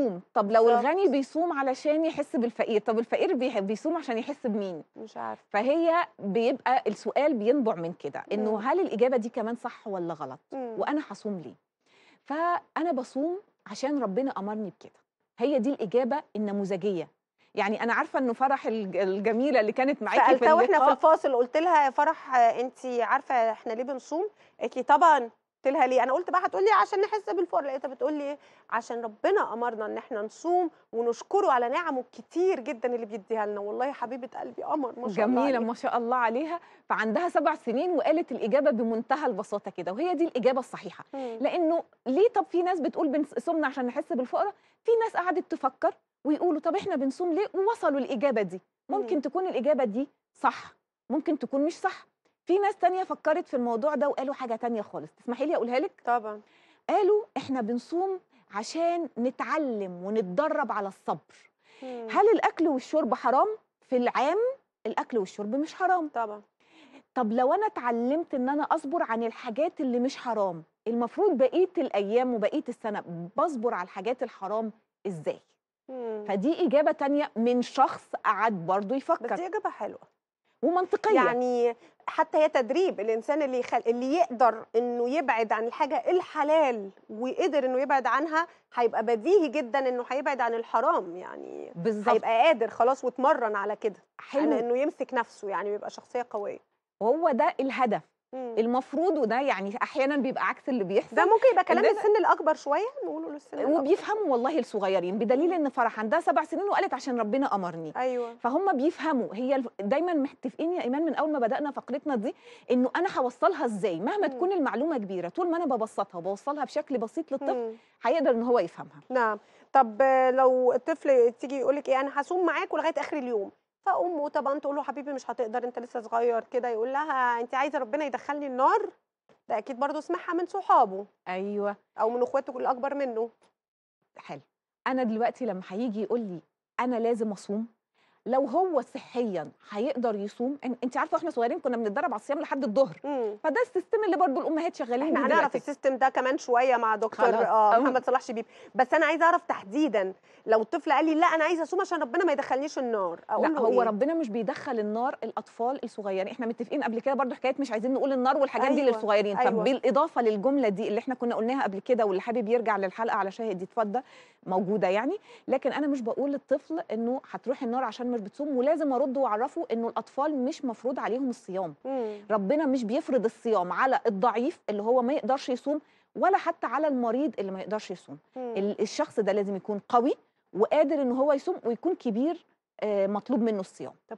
بيصوم طب لو الغني بيصوم علشان يحس بالفقير طب الفقير بيصوم عشان يحس بمين مش عارف فهي بيبقى السؤال بينبع من كده انه هل الاجابه دي كمان صح ولا غلط مم. وانا هصوم ليه فانا بصوم عشان ربنا امرني بكده هي دي الاجابه النموذجيه يعني انا عارفه انه فرح الجميله اللي كانت معاكي سالتها واحنا في الفاصل قلت لها يا فرح آه، انت عارفه احنا ليه بنصوم قالت لي طبعا قلت لها ليه انا قلت بقى هتقول لي إيه؟ عشان نحس بالفقر لقيتها بتقول لي إيه؟ عشان ربنا امرنا ان احنا نصوم ونشكره على نعمه الكتير جدا اللي بيديها لنا والله حبيبه قلبي قمر ما شاء الله جميله ما شاء الله عليها فعندها سبع سنين وقالت الاجابه بمنتهى البساطه كده وهي دي الاجابه الصحيحه مم. لانه ليه طب في ناس بتقول بنصومنا عشان نحس بالفقر في ناس قعدت تفكر ويقولوا طب احنا بنصوم ليه ووصلوا الاجابه دي ممكن مم. تكون الاجابه دي صح ممكن تكون مش صح في ناس تانية فكرت في الموضوع ده وقالوا حاجة تانية خالص تسمحي لي أقولها لك؟ طبعا قالوا إحنا بنصوم عشان نتعلم ونتدرب على الصبر مم. هل الأكل والشرب حرام؟ في العام الأكل والشرب مش حرام طبعا طب لو أنا اتعلمت إن أنا أصبر عن الحاجات اللي مش حرام المفروض بقية الأيام وبقية السنة بصبر على الحاجات الحرام إزاي؟ مم. فدي إجابة تانية من شخص قعد برضه يفكر بس دي إجابة حلوة ومنطقيه يعني حتى هي تدريب الانسان اللي يخل... اللي يقدر انه يبعد عن الحاجه الحلال وقدر انه يبعد عنها هيبقى بديهي جدا انه هيبعد عن الحرام يعني بالظبط هيبقى قادر خلاص واتمرن على كده حلو على انه يمسك نفسه يعني ويبقى شخصيه قويه وهو ده الهدف المفروض وده يعني احيانا بيبقى عكس اللي بيحصل ده ممكن يبقى كلام السن الاكبر شويه نقوله للسن الأكبر. وبيفهموا والله الصغيرين بدليل ان فرح عندها سبع سنين وقالت عشان ربنا امرني ايوه فهم بيفهموا هي دايما متفقين يا ايمان من اول ما بدانا فقرتنا دي انه انا هوصلها ازاي مهما تكون المعلومه كبيره طول ما انا ببسطها وبوصلها بشكل بسيط للطفل هيقدر ان هو يفهمها نعم طب لو الطفل تيجي يقول لك ايه انا هصوم معاك لغايه اخر اليوم فامه طبعا تقول له حبيبي مش هتقدر انت لسه صغير كده يقول لها انت عايزه ربنا يدخلني النار ده اكيد برضه سمعها من صحابه ايوه او من اخواته الاكبر منه حلو انا دلوقتي لما هيجي يقول لي انا لازم اصوم لو هو صحيا هيقدر يصوم انت عارفه واحنا صغيرين كنا بنتدرب على الصيام لحد الظهر فده السيستم اللي برضو الامهات شغالين بيه احنا هنعرف السيستم ده كمان شويه مع دكتور آه محمد صلاح شبيب بس انا عايزه اعرف تحديدا لو الطفل قال لي لا انا عايزه اصوم عشان ربنا ما يدخلنيش النار اقول لا له هو إيه؟ ربنا مش بيدخل النار الاطفال الصغيرين احنا متفقين قبل كده برضو حكايه مش عايزين نقول النار والحاجات أيوة. دي للصغيرين أيوة. طب بالاضافه للجمله دي اللي احنا كنا قلناها قبل كده واللي حابب يرجع للحلقه على شاهد يتفضى موجوده يعني لكن انا مش بقول للطفل انه هتروح النار عشان مش بتصوم ولازم ارد واعرفه انه الاطفال مش مفروض عليهم الصيام مم. ربنا مش بيفرض الصيام على الضعيف اللي هو ما يقدرش يصوم ولا حتى على المريض اللي ما يقدرش يصوم مم. الشخص ده لازم يكون قوي وقادر ان هو يصوم ويكون كبير آه، مطلوب منه الصيام طب